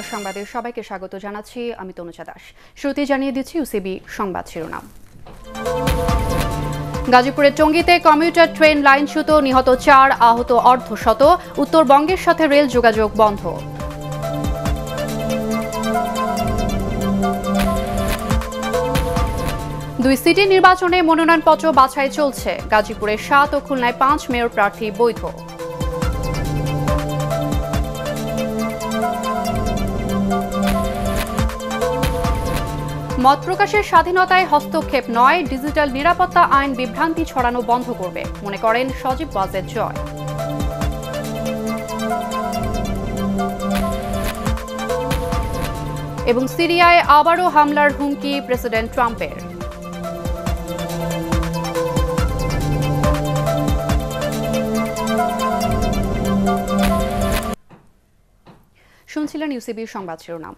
বাংলা সংবাদে সবাইকে স্বাগত জানাচ্ছি আমি তনুজা দাস শ্রুতি জানিয়ে দিচ্ছি ইউসিবি সংবাদ শিরোনাম গাজীপুরের টঙ্গীতে কমিউটার ট্রেন লাইনচ্যুত নিহত চার আহত অর্ধশত উত্তরবঙ্গের সাথে রেল যোগাযোগ বন্ধ দুই সিটি নির্বাচনে মনোনয়নপত্র বাছাই চলছে গাজীপুরের সাত ও খুলনায় পাঁচ মেয়র প্রার্থী বৈধ মত প্রকাশের স্বাধীনতায় হস্তক্ষেপ নয় ডিজিটাল নিরাপত্তা আইন বিভ্রান্তি ছড়ানো বন্ধ করবে মনে করেন সজীব বাজেট জয় এবং সিরিয়ায় আবারও হামলার হুমকি প্রেসিডেন্ট ট্রাম্পের শুনছিলেন ইউসিবির সংবাদ শিরোনাম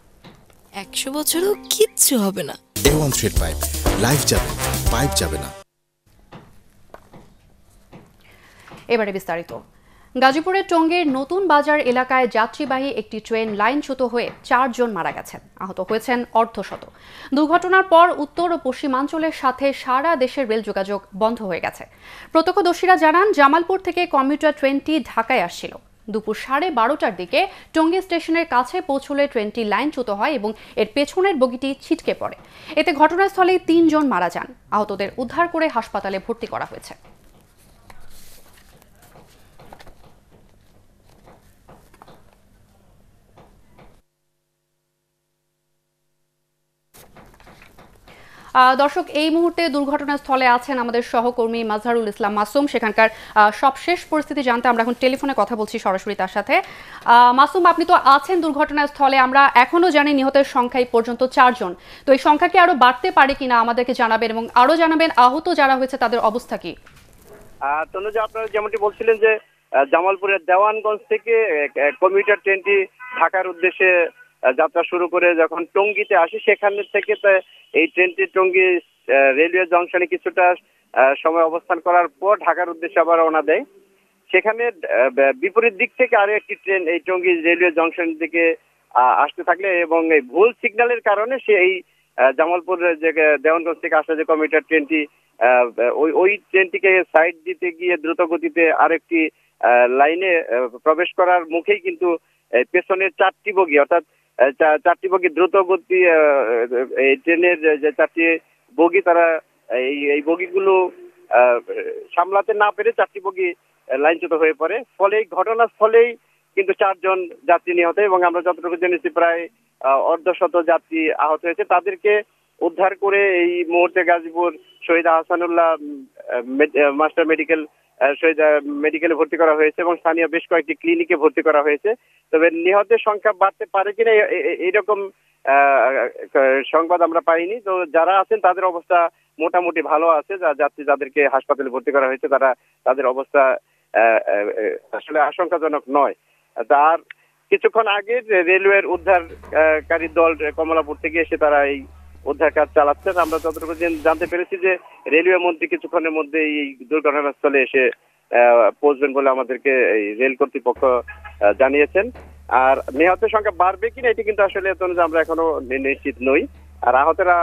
একশো বছরও কিচ্ছু হবে না A one thread pipe life যাবে পাইপ যাবে না এবারে বিস্তারিত গাজীপুরের টঙ্গের নতুন বাজার এলাকায় যাত্রীবাহী একটি ট্রেন লাইনচ্যুত হয়ে চারজন মারা গেছেন আহত হয়েছেন অর্ধশত দুর্ঘটনার পর উত্তর ও পশ্চিমাঞ্চলের সাথে সারা দেশের রেল যোগাযোগ বন্ধ হয়ে গেছে প্রত্যক্ষদর্শীরা জানান জামালপুর থেকে কমিউটার ট্রেনটি ঢাকায় আসছিল দুপুর সাড়ে বারোটার দিকে টঙ্গী স্টেশনের কাছে পৌঁছলে ট্রেনটি লাইনচ্যুত হয় এবং এর পেছনের বগিটি ছিটকে পড়ে এতে ঘটনাস্থলে তিনজন মারা যান আহতদের উদ্ধার করে হাসপাতালে ভর্তি করা হয়েছে দর্শক এই মুহূর্তে দুর্ঘটনাস্থলে আছেন আমাদের সহকর্মী মাজহারুল ইসলাম মাসুম সেখানকার সবশেষ পরিস্থিতি জানতে আমরা এখন টেলিফোনে কথা বলছি সরাসরি তার সাথে মাসুম আপনি তো আছেন দুর্ঘটনাস্থলে আমরা এখনও জানি নিহতের সংখ্যা পর্যন্ত চারজন তো এই সংখ্যা কি আরও বাড়তে পারে কিনা আমাদেরকে জানাবেন এবং আরও জানাবেন আহত যারা হয়েছে তাদের অবস্থা কি আপনারা যেমনটি বলছিলেন যে জামালপুরের দেওয়ানগঞ্জ থেকে কমিউটার ট্রেনটি ঢাকার উদ্দেশ্যে যাত্রা শুরু করে যখন টঙ্গিতে আসি সেখান থেকে এই ট্রেনটি টঙ্গি রেলওয়ে জংশনে কিছুটা সময় অবস্থান করার পর ঢাকার উদ্দেশ্যে আবার রওনা দেয় সেখানে বিপরীত দিক থেকে আরো একটি ট্রেন এই টঙ্গি রেলওয়ে জংশনের দিকে আসতে থাকলে এবং এই ভুল সিগন্যালের কারণে সে এই জামালপুর যে দেওয়ানগঞ্জ থেকে আসা যে কমিউটার ট্রেনটি ওই ওই ট্রেনটিকে সাইড দিতে গিয়ে দ্রুত গতিতে আরেকটি লাইনে প্রবেশ করার মুখেই কিন্তু পেছনের চারটি বগি অর্থাৎ চারটি বগি দ্রুত গতি এই ট্রেনের যে চারটি বগি তারা এই এই বগিগুলো সামলাতে না পেরে চারটি বগি লাইনচ্যুত হয়ে পড়ে ফলে এই ঘটনাস্থলেই কিন্তু চারজন যাত্রী নিহত এবং আমরা যতটুকু জেনেছি প্রায় অর্ধশত যাত্রী আহত হয়েছে তাদেরকে উদ্ধার করে এই মুহূর্তে গাজীপুর শহীদ আহসানুল্লাহ মাস্টার মেডিকেল শহীদ মেডিকেলে ভর্তি করা হয়েছে এবং স্থানীয় বেশ কয়েকটি ক্লিনিকে ভর্তি করা হয়েছে তবে নিহতের সংখ্যা বাড়তে পারে কিনা এইরকম সংবাদ আমরা পাইনি তো যারা আছেন তাদের অবস্থা মোটামুটি ভালো আছে যাত্রী যাদেরকে হাসপাতালে ভর্তি করা হয়েছে তারা তাদের অবস্থা আসলে আশঙ্কাজনক নয় তার কিছুক্ষণ আগে রেলওয়ের উদ্ধারকারী দল কমলাপুর থেকে এসে তারা এই উদ্ধার কাজ চালাচ্ছেন আমরা যতটুকু জানতে পেরেছি যে রেলওয়ে মন্ত্রী কিছুক্ষণের মধ্যে এই দুর্ঘটনাস্থলে এসে পৌঁছবেন বলে আমাদেরকে রেল কর্তৃপক্ষ জানিয়েছেন আর নিহতের সংখ্যা বাড়বে কিনা এটি কিন্তু আসলে আমরা এখনো নিশ্চিত নই আর আহতেরা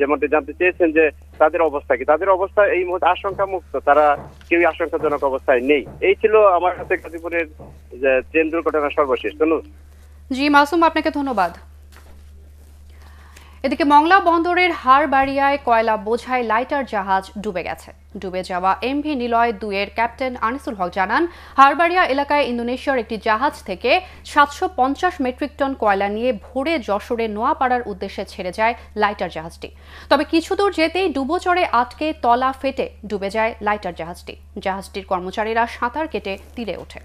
যেমনটি জানতে চেয়েছেন যে তাদের অবস্থা কি তাদের অবস্থা এই মুহূর্তে আশঙ্কা মুক্ত তারা কেউ আশঙ্কাজনক অবস্থায় নেই এই ছিল আমার কাছে গাজীপুরের ট্রেন দুর্ঘটনা সর্বশেষ জি মাসুম আপনাকে ধন্যবাদ এদিকে মংলা বন্দরের হাড়বাড়িয়ায় কয়লা বোঝায় লাইটার জাহাজ ডুবে গেছে ডুবে যাওয়া এমভি নিলয় দুয়ের ক্যাপ্টেন আনিসুল হক জানান হাড়বাড়িয়া এলাকায় ইন্দোনেশিয়ার একটি জাহাজ থেকে সাতশো পঞ্চাশ মেট্রিক টন কয়লা নিয়ে ভোরে যশোরে নোয়াপাড়ার উদ্দেশ্যে ছেড়ে যায় লাইটার জাহাজটি তবে কিছু দূর যেতেই ডুবোচরে আটকে তলা ফেটে ডুবে যায় লাইটার জাহাজটি জাহাজটির কর্মচারীরা সাঁতার কেটে তীরে ওঠে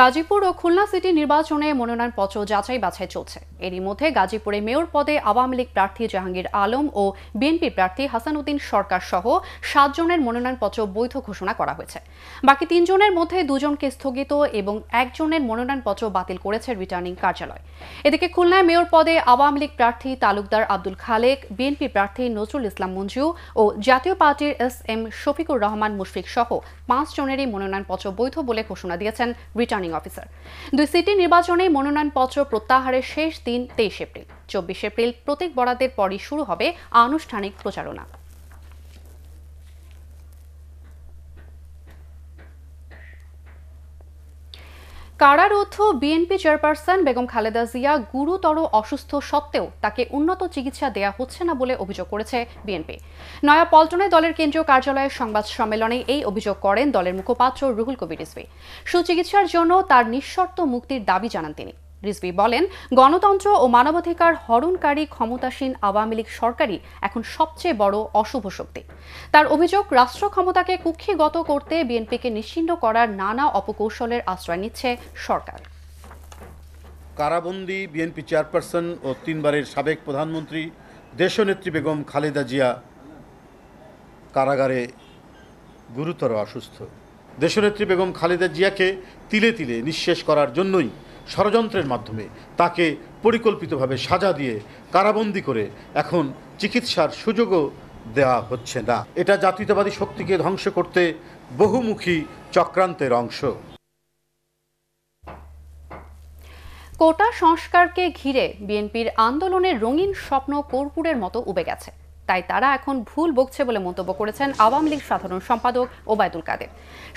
গাজীপুর ও খুলনা সিটি নির্বাচনে মনোনয়নপত্র যাচাই বাছাই চলছে এরই মধ্যে গাজীপুরে মেয়র পদে আওয়ামী লীগ প্রার্থী জাহাঙ্গীর আলম ও বিএনপি প্রার্থী হাসানুদ্দিন সরকার সহ সাতজনের মনোনয়নপত্র বৈধ ঘোষণা করা হয়েছে বাকি তিনজনের মধ্যে দুজনকে স্থগিত এবং একজনের মনোনয়নপত্র বাতিল করেছে রিটার্নিং কার্যালয় এদিকে খুলনায় মেয়র পদে আওয়ামী লীগ প্রার্থী তালুকদার আব্দুল খালেক বিএনপি প্রার্থী নজরুল ইসলাম মঞ্জু ও জাতীয় পার্টির এস এম শফিকুর রহমান মুশফিক সহ পাঁচজনেরই মনোনয়নপত্র বৈধ বলে ঘোষণা দিয়েছেন রিটার্নিং রিটার্নিং অফিসার দুই সিটি নির্বাচনে মনোনয়নপত্র প্রত্যাহারের শেষ দিন তেইশ এপ্রিল চব্বিশ এপ্রিল প্রত্যেক বরাদের পরই শুরু হবে আনুষ্ঠানিক প্রচারণা কারারুদ্ধ বিএনপি চেয়ারপারসন বেগম খালেদা জিয়া গুরুতর অসুস্থ সত্ত্বেও তাকে উন্নত চিকিৎসা দেয়া হচ্ছে না বলে অভিযোগ করেছে বিএনপি নয়া পল্টনে দলের কেন্দ্রীয় কার্যালয়ের সংবাদ সম্মেলনে এই অভিযোগ করেন দলের মুখপাত্র রুহুল কবির রিজভি সুচিকিৎসার জন্য তার নিঃশর্ত মুক্তির দাবি জানান তিনি রিজভি বলেন গণতন্ত্র ও মানবাধিকার হরণকারী ক্ষমতাসীন আওয়ামী লীগ সরকারই এখন সবচেয়ে বড় অশুভ শক্তি তার অভিযোগ রাষ্ট্র ক্ষমতাকে কুক্ষিগত করতে বিএনপিকে নিশ্চিন্ন করার নানা অপকৌশলের আশ্রয় নিচ্ছে সরকার কারাবন্দি বিএনপি চেয়ারপারসন ও তিনবারের সাবেক প্রধানমন্ত্রী দেশনেত্রী বেগম খালেদা জিয়া কারাগারে গুরুতর অসুস্থ দেশনেত্রী বেগম খালেদা জিয়াকে তিলে তিলে নিঃশেষ করার জন্যই ষড়যন্ত্রের মাধ্যমে তাকে পরিকল্পিতভাবে সাজা দিয়ে কারাবন্দি করে এখন চিকিৎসার সুযোগও দেওয়া হচ্ছে না এটা জাতীয়তাবাদী শক্তিকে ধ্বংস করতে বহুমুখী চক্রান্তের অংশ কোটা সংস্কারকে ঘিরে বিএনপির আন্দোলনের রঙিন স্বপ্ন কর্পূরের মতো উবে গেছে তাই তারা এখন ভুল বকছে বলে মন্তব্য করেছেন আওয়ামী লীগ সাধারণ সম্পাদক ওবায়দুল কাদের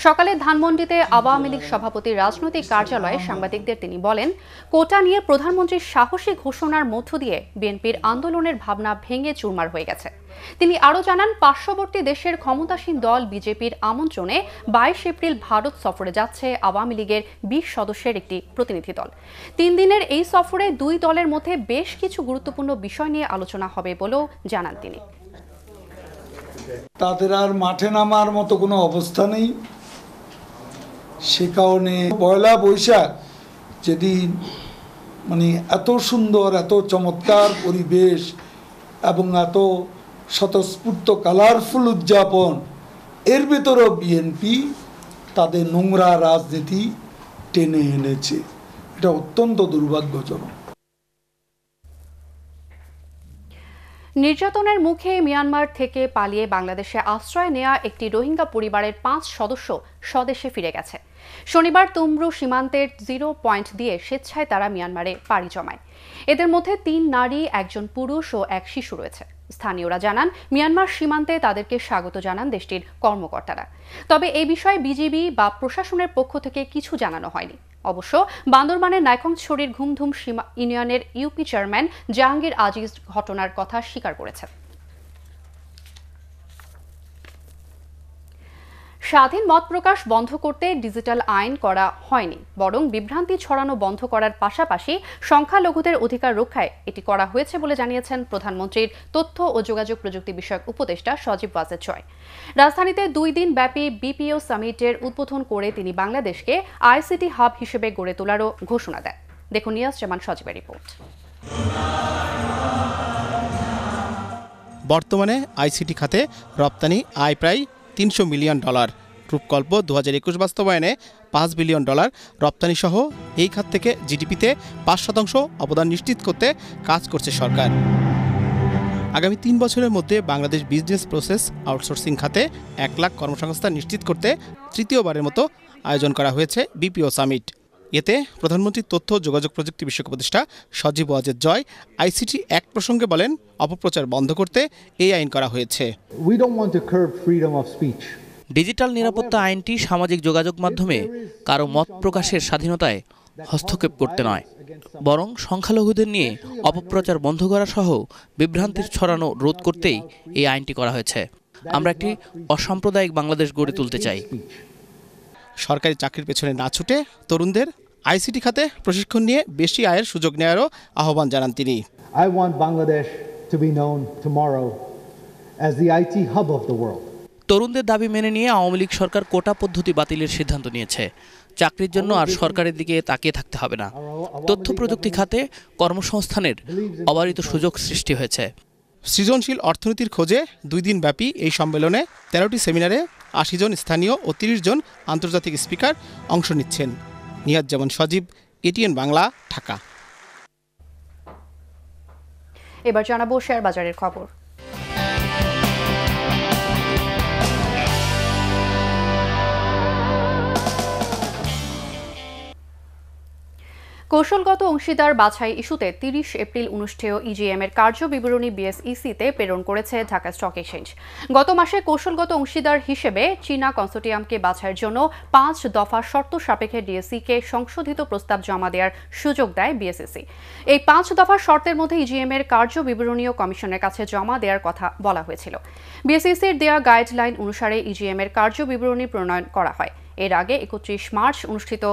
সকালে ধানমন্ডিতে আওয়ামী লীগ সভাপতির রাজনৈতিক কার্যালয়ে সাংবাদিকদের তিনি বলেন কোটা নিয়ে প্রধানমন্ত্রীর সাহসী ঘোষণার মধ্য দিয়ে বিএনপির আন্দোলনের ভাবনা ভেঙে চুরমার হয়ে গেছে তিনি আরও জানান পার্শ্ববর্তী দেশের ক্ষমতাসীন দল বিজেপির আমন্ত্রণে বাইশ এপ্রিল ভারত সফরে যাচ্ছে আওয়ামী লীগের বিশ সদস্যের একটি প্রতিনিধি দল তিন দিনের এই সফরে দুই দলের মধ্যে বেশ কিছু গুরুত্বপূর্ণ বিষয় নিয়ে আলোচনা হবে বলেও জানান তিনি তাদের আর মাঠে নামার মতো কোনো অবস্থা নেই সে কারণে পয়লা বৈশাখ যেদিন মানে এত সুন্দর এত চমৎকার পরিবেশ এবং এত স্বতঃস্ফূর্ত কালারফুল উদযাপন এর ভেতরও বিএনপি তাদের নোংরা রাজনীতি টেনে এনেছে এটা অত্যন্ত দুর্ভাগ্যজনক নির্যাতনের মুখে মিয়ানমার থেকে পালিয়ে বাংলাদেশে আশ্রয় নেয়া একটি রোহিঙ্গা পরিবারের পাঁচ সদস্য স্বদেশে ফিরে গেছে শনিবার তুমরু সীমান্তের জিরো পয়েন্ট দিয়ে স্বেচ্ছায় তারা মিয়ানমারে পাড়ি জমায় এদের মধ্যে তিন নারী একজন পুরুষ ও এক শিশু রয়েছে স্থানীয়রা জানান মিয়ানমার সীমান্তে তাদেরকে স্বাগত জানান দেশটির কর্মকর্তারা তবে এ বিষয়ে বিজিবি বা প্রশাসনের পক্ষ থেকে কিছু জানানো হয়নি অবশ্য বান্দরবানের নাইকংছড়ির ঘুমধুম সীমা ইউনিয়নের ইউপি চেয়ারম্যান জাহাঙ্গীর আজিজ ঘটনার কথা স্বীকার করেছেন স্বাধীন মত প্রকাশ বন্ধ করতে ডিজিটাল আইন করা হয়নি বরং বিভ্রান্তি ছড়ানো বন্ধ করার পাশাপাশি সংখ্যালঘুদের অধিকার রক্ষায় এটি করা হয়েছে বলে জানিয়েছেন প্রধানমন্ত্রীর তথ্য ও যোগাযোগ প্রযুক্তি বিষয়ক উপদেষ্টা সজীব ওয়াজেদ ছয় রাজধানীতে দুই দিন ব্যাপী বিপিও সামিটের উদ্বোধন করে তিনি বাংলাদেশকে আইসিটি হাব হিসেবে গড়ে তোলারও ঘোষণা দেন দেখুন নিয়াজ জামান সজীবের রিপোর্ট বর্তমানে আইসিটি খাতে রপ্তানি আয় প্রায় তিনশো মিলিয়ন ডলার রূপকল্প দু হাজার একুশ বাস্তবায়নে পাঁচ বিলিয়ন ডলার রপ্তানিসহ এই খাত থেকে জিডিপিতে পাঁচ শতাংশ অবদান নিশ্চিত করতে কাজ করছে সরকার আগামী তিন বছরের মধ্যে বাংলাদেশ বিজনেস প্রসেস আউটসোর্সিং খাতে এক লাখ কর্মসংস্থান নিশ্চিত করতে তৃতীয়বারের মতো আয়োজন করা হয়েছে বিপিও সামিট এতে প্রধানমন্ত্রী তথ্য যোগাযোগ প্রযুক্তি বিষয়ক প্রতিষ্ঠা সজীব ওয়াজেদ জয় আইসিটি এক প্রসঙ্গে বলেন অপপ্রচার বন্ধ করতে এই আইন করা হয়েছে ডিজিটাল নিরাপত্তা আইনটি সামাজিক যোগাযোগ মাধ্যমে কারো মত প্রকাশের স্বাধীনতায় হস্তক্ষেপ করতে নয় বরং সংখ্যালঘুদের নিয়ে অপপ্রচার বন্ধ করা সহ বিভ্রান্তির ছড়ানো রোধ করতেই এই আইনটি করা হয়েছে আমরা একটি অসাম্প্রদায়িক বাংলাদেশ গড়ে তুলতে চাই সরকারি চাকরির পেছনে না ছুটে তরুণদের আইসিটি খাতে প্রশিক্ষণ নিয়ে বেশি আয়ের সুযোগ নেওয়ারও আহ্বান জানান তিনি I want Bangladesh to be known tomorrow as the তরুণদের দাবি মেনে নিয়ে আওয়ামী লীগ সরকার কোটা পদ্ধতি বাতিলের সিদ্ধান্ত নিয়েছে চাকরির জন্য আর সরকারের দিকে তাকিয়ে থাকতে হবে না তথ্য প্রযুক্তি খাতে কর্মসংস্থানের অবারিত সুযোগ সৃষ্টি হয়েছে সৃজনশীল অর্থনীতির খোঁজে দুই দিন ব্যাপী এই সম্মেলনে তেরোটি সেমিনারে আশি জন স্থানীয় ও তিরিশ জন আন্তর্জাতিক স্পিকার অংশ নিচ্ছেন যেমন সজীব এটিএন বাংলা ঢাকা এবার জানাবো শেয়ার বাজারের খবর কৌশলগত অংশীদার বাছাই ইস্যুতে তিরিশ এপ্রিল অনুষ্ঠেয় ইজিএম e এর কার্য বিবরণী বিএসইসিতে e প্রেরণ করেছে ঢাকা স্টক এক্সচেঞ্জ গত মাসে কৌশলগত অংশীদার হিসেবে চীনা কনসোর্টিয়ামকে বাছাইয়ের জন্য পাঁচ দফা শর্ত সাপেক্ষে ডিএসসিকে e সংশোধিত প্রস্তাব জমা দেওয়ার সুযোগ দেয় বিএসইসি এই পাঁচ দফা শর্তের মধ্যে ইজিএম এর কার্য বিবরণীয় কমিশনের কাছে জমা দেওয়ার কথা বলা হয়েছিল বিএসইসির দেওয়া গাইডলাইন অনুসারে ইজিএম এর কার্য বিবরণী প্রণয়ন করা হয় এর আগে একত্রিশ মার্চ অনুষ্ঠিত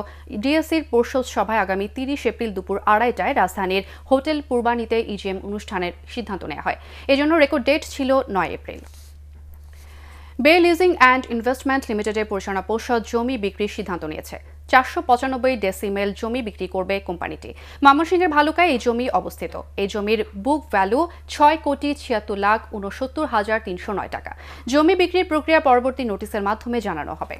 ডিএসসির পর্ষদ সভায় আগামী তিরিশ এপ্রিল দুপুর আড়াইটায় রাজধানীর হোটেল পূর্বানীতে ইজিএম অনুষ্ঠানের সিদ্ধান্ত নেওয়া হয় এজন্য রেকর্ড ডেট ছিল নয় এপ্রিল বে লিজিং অ্যান্ড ইনভেস্টমেন্ট লিমিটেডের পরিচালনা পর্ষদ জমি বিক্রির সিদ্ধান্ত নিয়েছে চারশো পঁচানব্বই ডেসিমেল জমি বিক্রি করবে কোম্পানিটি ময়মনসিংহের ভালুকায় এই জমি অবস্থিত এই জমির বুক ভ্যালু ছয় কোটি ছিয়াত্তর লাখ উনসত্তর হাজার তিনশো নয় টাকা জমি বিক্রির প্রক্রিয়া পরবর্তী নোটিশের মাধ্যমে জানানো হবে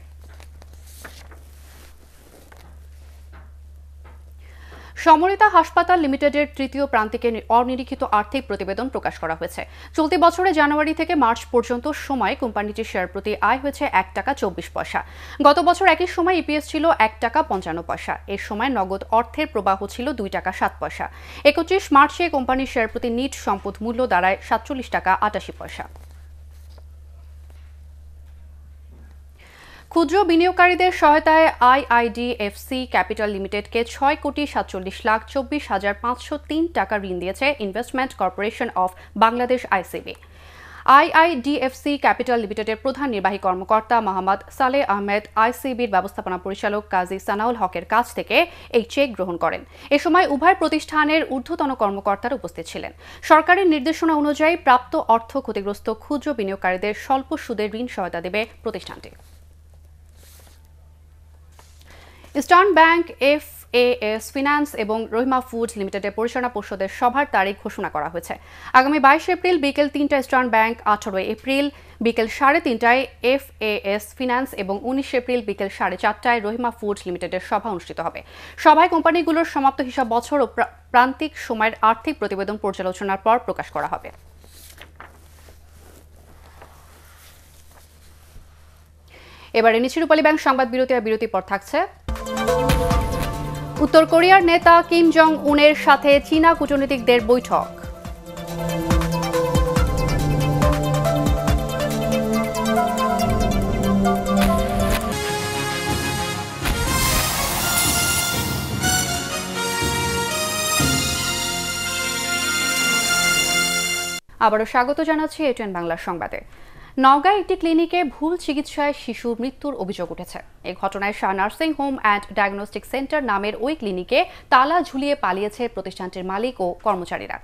সমরিতা হাসপাতাল লিমিটেডের তৃতীয় প্রান্তিকে অনিরীক্ষিত আর্থিক প্রতিবেদন প্রকাশ করা হয়েছে চলতি বছরে জানুয়ারি থেকে মার্চ পর্যন্ত সময় কোম্পানিটির শেয়ার প্রতি আয় হয়েছে এক টাকা চব্বিশ পয়সা গত বছর একই সময় ইপিএস e ছিল এক টাকা পঞ্চান্ন পয়সা এর সময় নগদ অর্থের প্রবাহ ছিল দুই টাকা সাত পয়সা একত্রিশ মার্চে কোম্পানির শেয়ার প্রতি নিট সম্পদ মূল্য দাঁড়ায় সাতচল্লিশ টাকা আটাশি পয়সা ক্ষুদ্র বিনিয়োগকারীদের সহায়তায় আইআইডিএফসি ক্যাপিটাল লিমিটেডকে ছয় কোটি সাতচল্লিশ লাখ চব্বিশ হাজার পাঁচশো তিন টাকা ঋণ দিয়েছে investment corporation of Bangladesh ICB IIDFC capital লিমিটেডের প্রধান নির্বাহী কর্মকর্তা মোহাম্মদ সালে আহমেদ আইসিবির ব্যবস্থাপনা পরিচালক কাজী সানাউল হকের কাছ থেকে এই চেক গ্রহণ করেন এ সময় উভয় প্রতিষ্ঠানের ঊর্ধ্বতন কর্মকর্তারা উপস্থিত ছিলেন সরকারের নির্দেশনা অনুযায়ী প্রাপ্ত অর্থ ক্ষতিগ্রস্ত ক্ষুদ্র বিনিয়োগকারীদের স্বল্প সুদের ঋণ সহায়তা দেবে প্রতিষ্ঠানটি eastern bank F AS finance এবং রহিমা ফুড লিমিটেডের পরিচালনা পর্ষদের সভার তারিখ ঘোষণা করা হয়েছে আগামী বাইশে এপ্রিল বিকেল তিনটায় ইস্টার্ন ব্যাংক আঠারোই এপ্রিল বিকেল সাড়ে তিনটায় এফ এ এস ফিনান্স এবং উনিশ এপ্রিল বিকেল সাড়ে চারটায় রহিমা ফুড লিমিটেডের সভা অনুষ্ঠিত হবে সভায় কোম্পানিগুলোর সমাপ্ত হিসাব বছর ও প্রান্তিক সময়ের আর্থিক প্রতিবেদন পর্যালোচনার পর প্রকাশ করা হবে এবারে নিচে রূপালি ব্যাংক সংবাদ বিরতি আর বিরতির পর থাকছে উত্তর কোরিয়ার নেতা কিম জং উনের সাথে চীনা কূটনীতিকদের বৈঠক আবারও স্বাগত জানাচ্ছি এটিএন বাংলার সংবাদে নওগাঁয় একটি ক্লিনিকে ভুল চিকিৎসায় শিশু মৃত্যুর অভিযোগ উঠেছে এ ঘটনায় Shah nursing home and diagnostic centre নামের ওই ক্লিনিকে তালা ঝুলিয়ে পালিয়েছে প্রতিষ্ঠানটির মালিক ও কর্মচারীরা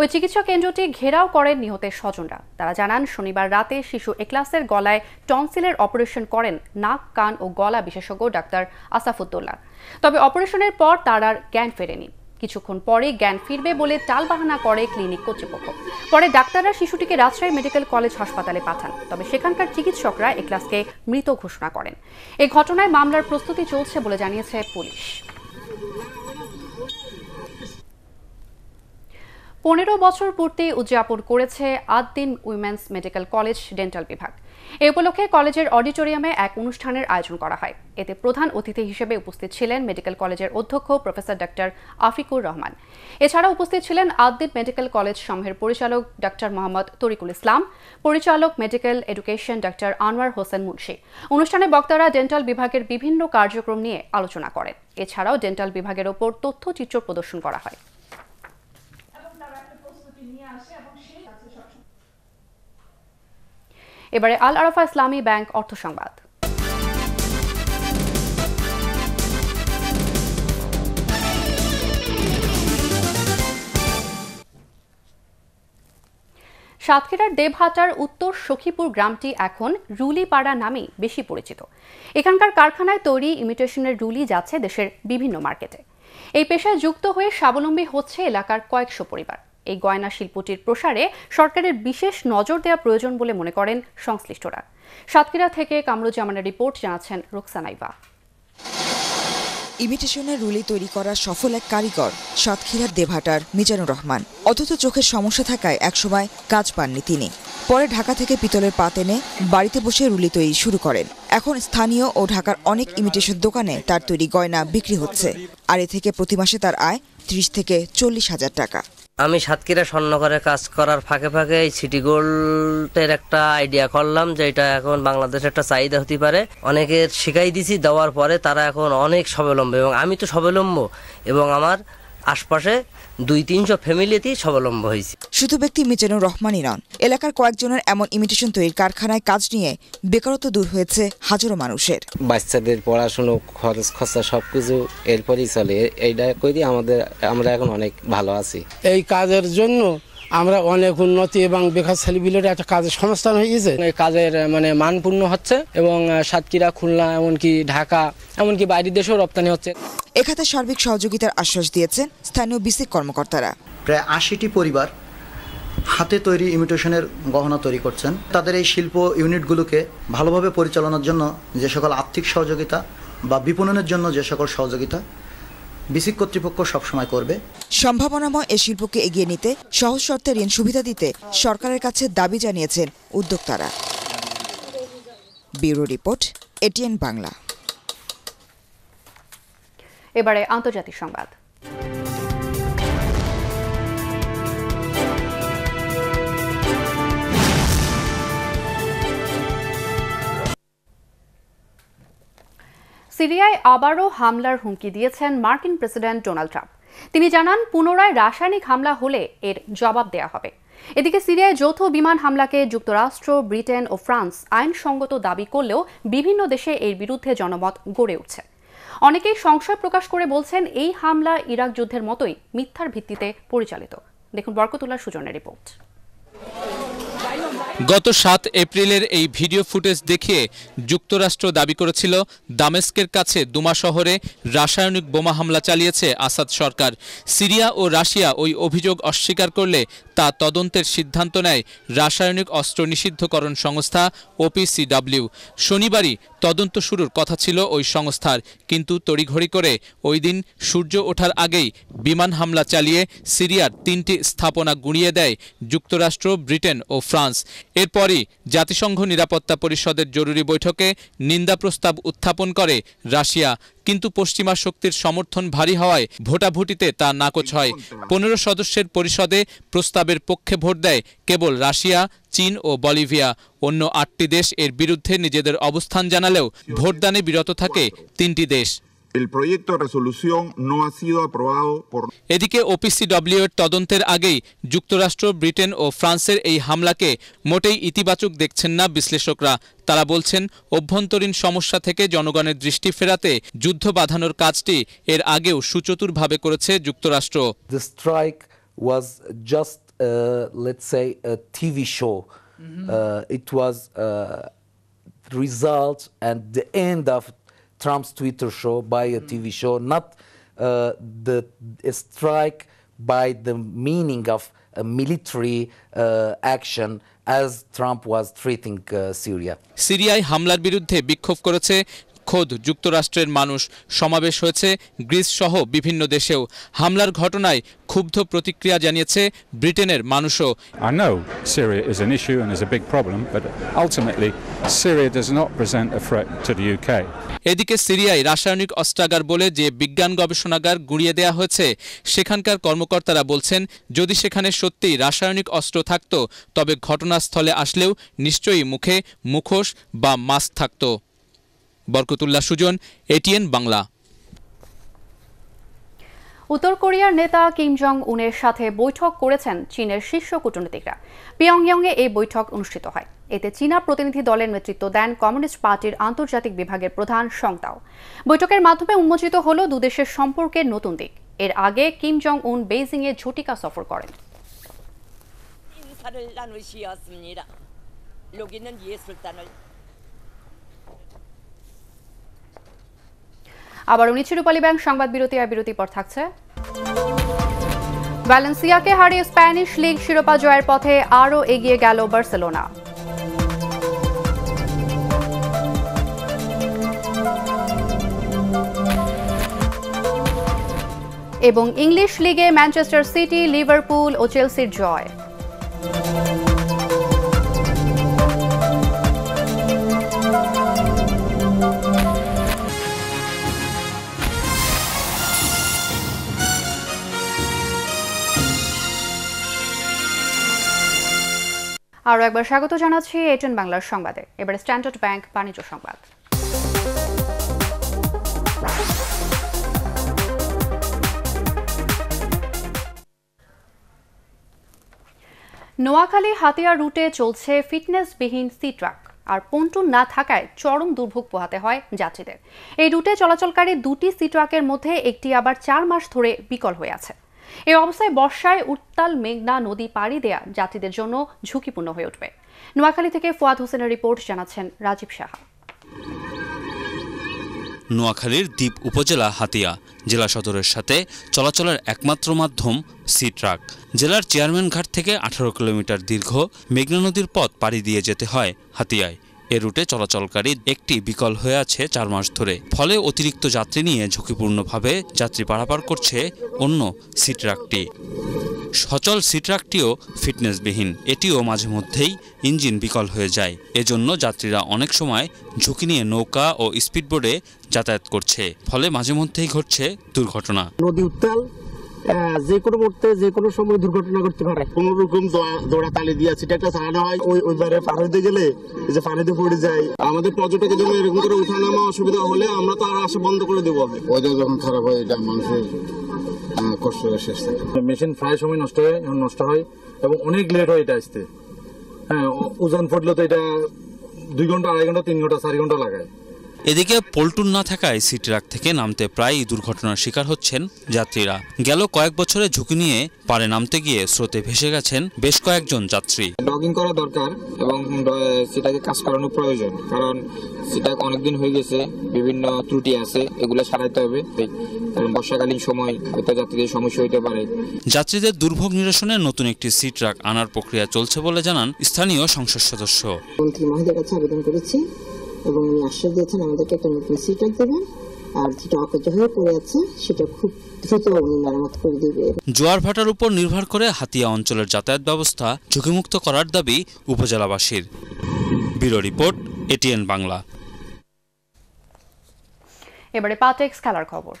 ওই চিকিৎসা কেন্দ্রটি ঘেরাও করেন নিহতের স্বজনরা তারা জানান শনিবার রাতে শিশু এক্লাসের গলায় টনসিলের অপারেশন করেন নাক কান ও গলা বিশেষজ্ঞ ডাক্তার আসাফুদ্দোল্লা তবে অপারেশনের পর তার আর জ্ঞান ফেরেনি কিছুক্ষণ পরে জ্ঞান ফিরবে বলে টালবাহানা করে ক্লিনিক কর্তৃপক্ষ পরে ডাক্তাররা শিশুটিকে রাজশাহী মেডিকেল কলেজ হাসপাতালে পাঠান তবে সেখানকার চিকিৎসকরা এক্লাসকে মৃত ঘোষণা করেন এ ঘটনায় মামলার প্রস্তুতি চলছে বলে জানিয়েছে পুলিশ পনেরো বছর পূর্তি উদযাপন করেছে Ad-din women's medical college dental বিভাগ এ উপলক্ষে কলেজের অডিটোরিয়ামে এক অনুষ্ঠানের আয়োজন করা হয় এতে প্রধান অতিথি হিসেবে উপস্থিত ছিলেন মেডিকেল কলেজের অধ্যক্ষ প্রফেসর ডক্টর আফিকুর রহমান এছাড়া উপস্থিত ছিলেন আদ্দিন মেডিকেল কলেজ সমূহের পরিচালক ডাক্তার মোহাম্মদ তরিকুল ইসলাম পরিচালক medical education doctor Anwar Hossain Munshi অনুষ্ঠানে বক্তারা ডেন্টাল বিভাগের বিভিন্ন কার্যক্রম নিয়ে আলোচনা করেন এছাড়াও ডেন্টাল বিভাগের ওপর তথ্যচিত্র প্রদর্শন করা হয় এবারে আল আরাফা ইসলামী ব্যাংক অর্থ সংবাদ সাতক্ষীরার দেবহাটার উত্তর সখীপুর গ্রামটি এখন রুলিপাড়া নামে বেশি পরিচিত এখানকার কারখানায় তৈরি ইমিটেশনের রুলি যাচ্ছে দেশের বিভিন্ন মার্কেটে এই পেশায় যুক্ত হয়ে স্বাবলম্বী হচ্ছে এলাকার কয়েকশো পরিবার এই গয়না শিল্পটির প্রসারে সরকারের বিশেষ নজর দেওয়া প্রয়োজন বলে মনে করেন সংশ্লিষ্টরা সাতক্ষীরা থেকে কামরুজ্জামানের রিপোর্ট জানাচ্ছেন রুকসানাইবা ইমিটেশনের রুলি তৈরি করার সফল এক কারিগর সাতক্ষীরার দেভাটার মিজানুর রহমান অথচ চোখের সমস্যা থাকায় একসময় কাজ পাননি তিনি পরে ঢাকা থেকে পিতলের পাত এনে বাড়িতে বসে রুলি তৈরি শুরু করেন এখন স্থানীয় ও ঢাকার অনেক ইমিটেশন দোকানে তার তৈরি গয়না বিক্রি হচ্ছে আর এ থেকে প্রতি মাসে তার আয় ত্রিশ থেকে চল্লিশ হাজার টাকা আমি সাতক্ষীরা স্বর্ণকারের কাজ করার ফাঁকে ফাঁকে এই সিটি গোল্ডের একটা আইডিয়া করলাম যে এটা এখন বাংলাদেশের একটা চাহিদা হতে পারে অনেকের শিখাই দিছি দেওয়ার পরে তারা এখন অনেক স্বাবলম্বী এবং আমি তো স্বাবলম্ব এবং আমার আশপাশে দুই তিনশো ফ্যামিলিতেই স্বাবলম্ব হয়েছে শুধু ব্যক্তি মিজানুর রহমানই নন এলাকার কয়েকজনের এমন ইমিটেশন তৈরির কারখানায় কাজ নিয়ে বেকারত্ব দূর হয়েছে হাজারো মানুষের বাচ্চাদের পড়াশুনো খরচ খরচা সব কিছু এরপরই চলে এইটা করি আমাদের আমরা এখন অনেক ভালো আছি এই কাজের জন্য আমরা অনেক উন্নতি এবং বেকার ছেলেবিলের একটা কাজের সংস্থান হয়েছে কাজের মানে মানপূর্ণ হচ্ছে এবং সাতক্ষীরা খুলনা এমনকি ঢাকা এমনকি বাইরের দেশেও রপ্তানি হচ্ছে এখাতে সার্বিক সহযোগিতার আশ্বাস দিয়েছেন স্থানীয় বিসিক কর্মকর্তারা প্রায় আশিটি পরিবার হাতে তৈরি ইমিটেশনের গহনা তৈরি করছেন তাদের এই শিল্প ইউনিটগুলোকে ভালোভাবে পরিচালনার জন্য যে সকল আর্থিক সহযোগিতা বা বিপণনের জন্য যে সকল সহযোগিতা বিসিক কর্তৃপক্ষ সবসময় করবে সম্ভাবনাময় এ শিল্পকে এগিয়ে নিতে সহজ শর্তে ঋণ সুবিধা দিতে সরকারের কাছে দাবি জানিয়েছেন উদ্যোক্তারা ব্যুরো রিপোর্ট এটিএন বাংলা এবারে আন্তর্জাতিক সংবাদ সিরিয়ায় আবারও হামলার হুমকি দিয়েছেন মার্কিন প্রেসিডেন্ট ডোনাল্ড ট্রাম্প তিনি জানান পুনরায় রাসায়নিক হামলা হলে এর জবাব দেয়া হবে এদিকে সিরিয়ায় যৌথ বিমান হামলাকে যুক্তরাষ্ট্র ব্রিটেন ও ফ্রান্স আইনসঙ্গত দাবি করলেও বিভিন্ন দেশে এর বিরুদ্ধে জনমত গড়ে উঠছে অনেকেই সংশয় প্রকাশ করে বলছেন এই হামলা ইরাক যুদ্ধের মতোই মিথ্যার ভিত্তিতে পরিচালিত দেখুন বরকতুল্লাহ সুজনের রিপোর্ট গত সাত এপ্রিলের এই ভিডিও ফুটেজ দেখিয়ে যুক্তরাষ্ট্র দাবি করেছিল দামেস্কের কাছে দুমা শহরে রাসায়নিক বোমা হামলা চালিয়েছে আসাদ সরকার সিরিয়া ও রাশিয়া ওই অভিযোগ অস্বীকার করলে তা তদন্তের সিদ্ধান্ত নেয় রাসায়নিক অস্ত্র নিষিদ্ধকরণ সংস্থা ওপিসিডাব্লিউ শনিবারই তদন্ত শুরুর কথা ছিল ওই সংস্থার কিন্তু তড়িঘড়ি করে ওই দিন সূর্য ওঠার আগেই বিমান হামলা চালিয়ে সিরিয়ার তিনটি স্থাপনা গুঁড়িয়ে দেয় যুক্তরাষ্ট্র ব্রিটেন ও ফ্রান্স এরপরই জাতিসংঘ নিরাপত্তা পরিষদের জরুরি বৈঠকে নিন্দা প্রস্তাব উত্থাপন করে রাশিয়া কিন্তু পশ্চিমা শক্তির সমর্থন ভারী হওয়ায় ভোটাভুটিতে তা নাকচ হয় পনেরো সদস্যের পরিষদে প্রস্তাবের পক্ষে ভোট দেয় কেবল রাশিয়া চীন ও বলিভিয়া অন্য আটটি দেশ এর বিরুদ্ধে নিজেদের অবস্থান জানালেও ভোটদানে বিরত থাকে তিনটি দেশ El proyecto de resolución no ha sido aprobado por... এদিকে ওপিসিডব্লিউ এর তদন্তের আগেই যুক্তরাষ্ট্র ব্রিটেন ও ফ্রান্সের এই হামলাকে মোটেই ইতিবাচক দেখছেন না বিশ্লেষকরা তারা বলছেন অভ্যন্তরীণ সমস্যা থেকে জনগণের দৃষ্টি ফেরাতে যুদ্ধ বাঁধানোর কাজটি এর আগেও সুচতুরভাবে করেছে যুক্তরাষ্ট্র The strike was just, uh, let's say, a TV show. Mm mm-hmm. And uh, uh, result and the end of Trump's Twitter show, by a TV show, not uh, the a strike by the meaning of a military uh, action as Trump was treating uh, Syria. সিরিয়ায় হামলার বিরুদ্ধে বিক্ষোভ করেছে খোদ যুক্তরাষ্ট্রের মানুষ সমাবেশ হয়েছে গ্রিস সহ বিভিন্ন দেশেও হামলার ঘটনায় ক্ষুব্ধ প্রতিক্রিয়া জানিয়েছে ব্রিটেনের মানুষও এদিকে সিরিয়ায় রাসায়নিক অস্ত্রাগার বলে যে বিজ্ঞান গবেষণাগার গুড়িয়ে দেয়া হয়েছে সেখানকার কর্মকর্তারা বলছেন যদি সেখানে সত্যিই রাসায়নিক অস্ত্র থাকত তবে ঘটনাস্থলে আসলেও নিশ্চয়ই মুখে মুখোশ বা মাস্ক থাকতো বরকতুল্লাহ সুজন এটিএন বাংলা উত্তর কোরিয়ার নেতা কিম জং উনের সাথে বৈঠক করেছেন চীনের শীর্ষ কূটনীতিকরা পিয়ংইয়ংয়ে এই বৈঠক অনুষ্ঠিত হয় এতে চীনা প্রতিনিধি দলের নেতৃত্ব দেন কমিউনিস্ট পার্টির আন্তর্জাতিক বিভাগের প্রধান সংতাও বৈঠকের মাধ্যমে উন্মোচিত হল দুদেশের সম্পর্কের নতুন দিক এর আগে কিম জং উন বেইজিংয়ে ঝটিকা সফর করেন আবার নিচ্ছে রূপালী ব্যাংক সংবাদ বিরতি আর বিরতির পর থাকছে ভ্যালেন্সিয়াকে হারিয়ে স্প্যানিশ লিগ শিরোপা জয়ের পথে আরও এগিয়ে গেল বার্সেলোনা এবং ইংলিশ লিগে ম্যানচেস্টার সিটি লিভারপুল ও চেলসির জয় আরও একবার স্বাগত জানাচ্ছি এটেন বাংলার সংবাদে এবারে স্ট্যান্ডার্ড ব্যাংক বাণিজ্য সংবাদ নোয়াখালী হাতিয়া রুটে চলছে ফিটনেসবিহীন সি ট্রাক আর পন্টুন না থাকায় চরম দুর্ভোগ পোহাতে হয় যাত্রীদের এই রুটে চলাচলকারী দুটি সি ট্রাকের মধ্যে একটি আবার চার মাস ধরে বিকল হয়ে আছে এই অবস্থায় বর্ষায় উত্তাল মেঘনা নদী পাড়ি দেয়া যাত্রীদের জন্য ঝুঁকিপূর্ণ হয়ে উঠবে নোয়াখালী থেকে ফুয়াদ হোসেনের রিপোর্ট জানাচ্ছেন রাজীব সাহা নোয়াখালীর দ্বীপ উপজেলা হাতিয়া জেলা সদরের সাথে চলাচলের একমাত্র মাধ্যম সি ট্রাক জেলার চেয়ারম্যান ঘাট থেকে আঠারো কিলোমিটার দীর্ঘ মেঘনা নদীর পথ পাড়ি দিয়ে যেতে হয় হাতিয়ায় এ রুটে চলাচলকারী একটি বিকল হয়ে আছে চার মাস ধরে ফলে অতিরিক্ত যাত্রী নিয়ে ঝুঁকিপূর্ণভাবে যাত্রী পারাপার করছে অন্য সিট্রাকটি সচল সিট্রাকটিও ফিটনেসবিহীন এটিও মাঝে মধ্যেই ইঞ্জিন বিকল হয়ে যায় এজন্য যাত্রীরা অনেক সময় ঝুঁকি নিয়ে নৌকা ও স্পিডবোর্ডে যাতায়াত করছে ফলে মাঝে মধ্যেই ঘটছে দুর্ঘটনা নদী উত্তাল যে কোনো মুহূর্তে যে কোনো সময় দুর্ঘটনা ঘটতে পারে কোন রকম দৌড়া তালি দিয়ে সেটা ছাড়ানো হয় ওই ওই বাইরে পার হইতে গেলে যে পানিতে পড়ে যায় আমাদের পর্যটকের জন্য এরকম করে নামা অসুবিধা হলে আমরা তো আর আসে বন্ধ করে দেবো ওয়েদার যখন খারাপ হয় এটা মানুষের কষ্ট শেষ মেশিন প্রায় সময় নষ্ট হয় নষ্ট হয় এবং অনেক লেট হয় এটা আসতে হ্যাঁ ওজন ফটলে তো এটা দুই ঘন্টা আড়াই ঘন্টা তিন ঘন্টা চার ঘন্টা লাগায় এদিকে পল্টুন না থাকায় সিটি ট্রাক থেকে নামতে প্রায়ই দুর্ঘটনার শিকার হচ্ছেন যাত্রীরা গেল কয়েক বছরে ঝুঁকি নিয়ে পারে নামতে গিয়ে স্রোতে ভেসে গেছেন বেশ কয়েকজন যাত্রী ডগিং করা দরকার এবং সেটাকে কাজ করানো প্রয়োজন কারণ সেটা অনেকদিন হয়ে গেছে বিভিন্ন ত্রুটি আছে এগুলো সারাইতে হবে কারণ বর্ষাকালীন সময় হয়তো যাত্রীদের সমস্যা হইতে পারে যাত্রীদের দুর্ভোগ নিরসনে নতুন একটি সিট ট্রাক আনার প্রক্রিয়া চলছে বলে জানান স্থানীয় সংসদ সদস্য মন্ত্রী কাছে আবেদন করেছি এবং উনি আশ্বাস দিয়েছেন আমাদেরকে একটা নতুন সিটার দেবেন আর যেটা অকেজ হয়ে পড়ে আছে সেটা খুব দ্রুত উনি মেরামত করে জোয়ার ভাটার উপর নির্ভর করে হাতিয়া অঞ্চলের যাতায়াত ব্যবস্থা ঝুঁকিমুক্ত করার দাবি উপজেলাবাসীর ব্যুরো রিপোর্ট এটিএন বাংলা এবারে পাটেক্স খেলার খবর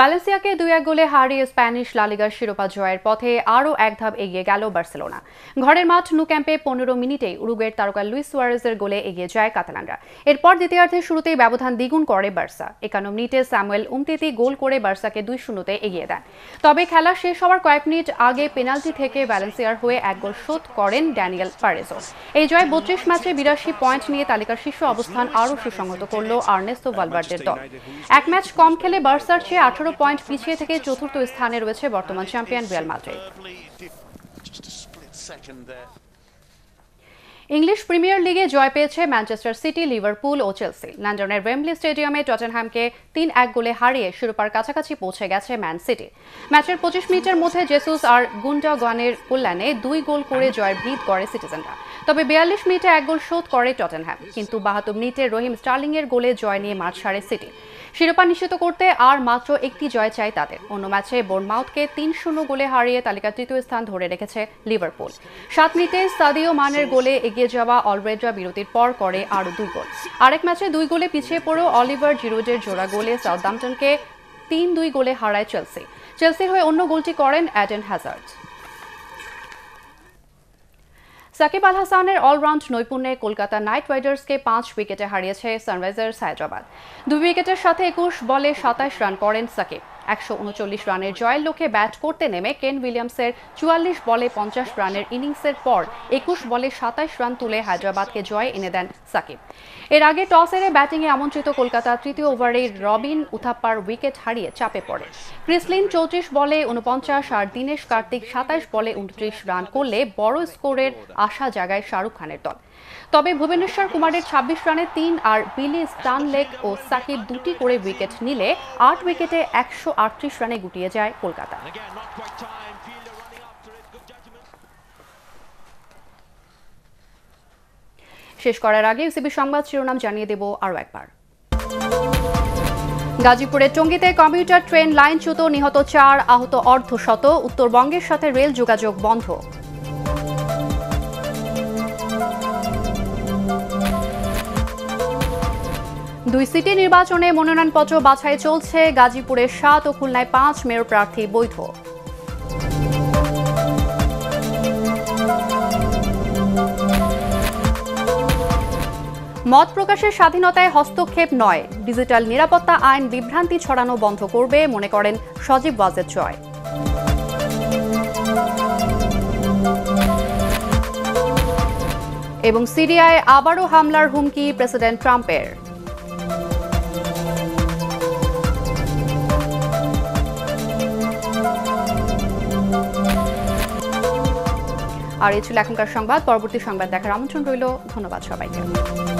ভ্যালেন্সিয়াকে দুই এক গোলে হারিয়ে স্প্যানিশ লালিগার শিরোপা জয়ের পথে আরও এক ধাপ এগিয়ে গেল বার্সেলোনা ঘরের মাঠ নু ক্যাম্পে পনেরো মিনিটেই উরুগের তারকা লুইস সুয়ারেজের গোলে এগিয়ে যায় কাতালানরা এরপর দ্বিতীয়ার্ধের শুরুতেই ব্যবধান দ্বিগুণ করে বার্সা একান্ন মিনিটে স্যামুয়েল উমতিতি গোল করে বার্সাকে দুই শূন্যতে এগিয়ে দেন তবে খেলা শেষ হওয়ার কয়েক মিনিট আগে পেনাল্টি থেকে ভ্যালেন্সিয়ার হয়ে এক গোল শোধ করেন ড্যানিয়েল পারেজো এই জয় বত্রিশ ম্যাচে বিরাশি পয়েন্ট নিয়ে তালিকার শীর্ষ অবস্থান আরও সুসংহত করল আর্নেস্তো ভালভার্ডের দল এক ম্যাচ কম খেলে বার্সার চেয়ে আঠারো আঠারো পয়েন্ট পিছিয়ে থেকে চতুর্থ স্থানে রয়েছে বর্তমান champion Real Madrid English Premier লিগে জয় পেয়েছে ম্যানচেস্টার সিটি লিভারপুল ও চেলসি লন্ডনের ওয়েম্বলি স্টেডিয়ামে টটেনহ্যামকে তিন এক গোলে হারিয়ে শিরোপার কাছাকাছি পৌঁছে গেছে ম্যান সিটি ম্যাচের পঁচিশ মিনিটের মধ্যে জেসুস আর গুন্ডা গানের কল্যাণে দুই গোল করে জয়ের ভিত করে সিটিজেনরা তবে বিয়াল্লিশ মিনিটে এক গোল শোধ করে টটেনহ্যাম কিন্তু বাহাত্তর মিনিটে রহিম স্টার্লিং এর গোলে জয় নিয়ে মাঠ ছাড়ে সিটি শিরোপা নিশ্চিত করতে আর মাত্র একটি জয় চাই তাদের অন্য ম্যাচে বোর্নমাউথকে তিন শূন্য গোলে হারিয়ে তালিকা তৃতীয় স্থান ধরে রেখেছে লিভারপুল সাত মিনিটে সাদিও মানের গোলে এগিয়ে যাওয়া অলরেডরা বিরতির পর করে আরও দুই গোল আরেক ম্যাচে দুই গোলে পিছিয়ে পড়েও অলিভার জিরোডের জোড়া গোলে সাউথদাম্পটনকে তিন দুই গোলে হারায় চেলসি চেলসির হয়ে অন্য গোলটি করেন অ্যাডেন হ্যাজার্ড সাকিব আল হাসানের অলরাউন্ড নৈপুণ্যে কলকাতা নাইট রাইডার্সকে পাঁচ উইকেটে হারিয়েছে সানরাইজার্স হায়দ্রাবাদ দুই উইকেটের সাথে একুশ বলে সাতাশ রান করেন সাকিব একশো উনচল্লিশ রানের জয়ের লোকে ব্যাট করতে নেমে কেন উইলিয়ামসের চুয়াল্লিশ বলে পঞ্চাশ রানের ইনিংসের পর একুশ বলে সাতাশ রান তুলে হায়দ্রাবাদকে জয় এনে দেন সাকিব এর আগে টস এরে ব্যাটিংয়ে আমন্ত্রিত কলকাতা তৃতীয় ওভারে রবিন উথাপ্পার উইকেট হারিয়ে চাপে পড়ে ক্রিসলিন চৌত্রিশ বলে উনপঞ্চাশ আর দীনেশ কার্তিক সাতাশ বলে উনত্রিশ রান করলে বড় স্কোরের আশা জাগায় শাহরুখ খানের দল তবে ভুবনেশ্বর কুমারের ২৬ রানে তিন আর বিলি স্টানলেক ও সাকিব দুটি করে উইকেট নিলে আট উইকেটে একশো রানে গুটিয়ে যায় কলকাতা শেষ করার আগে ইউসিবি সংবাদ শিরোনাম জানিয়ে দেব আরও একবার গাজীপুরের টঙ্গিতে কম্পিউটার ট্রেন লাইনচ্যুত নিহত চার আহত অর্ধশত উত্তরবঙ্গের সাথে রেল যোগাযোগ বন্ধ দুই সিটি নির্বাচনে মনোনয়নপত্র বাছাই চলছে গাজীপুরে সাত ও খুলনায় পাঁচ মেয়র প্রার্থী বৈধ মত প্রকাশের স্বাধীনতায় হস্তক্ষেপ নয় ডিজিটাল নিরাপত্তা আইন বিভ্রান্তি ছড়ানো বন্ধ করবে মনে করেন সজীব ওয়াজেদ জয় এবং সিরিয়ায় আবারও হামলার হুমকি প্রেসিডেন্ট ট্রাম্পের আর এই ছিল এখনকার সংবাদ পরবর্তী সংবাদ দেখার আমন্ত্রণ রইল ধন্যবাদ সবাইকে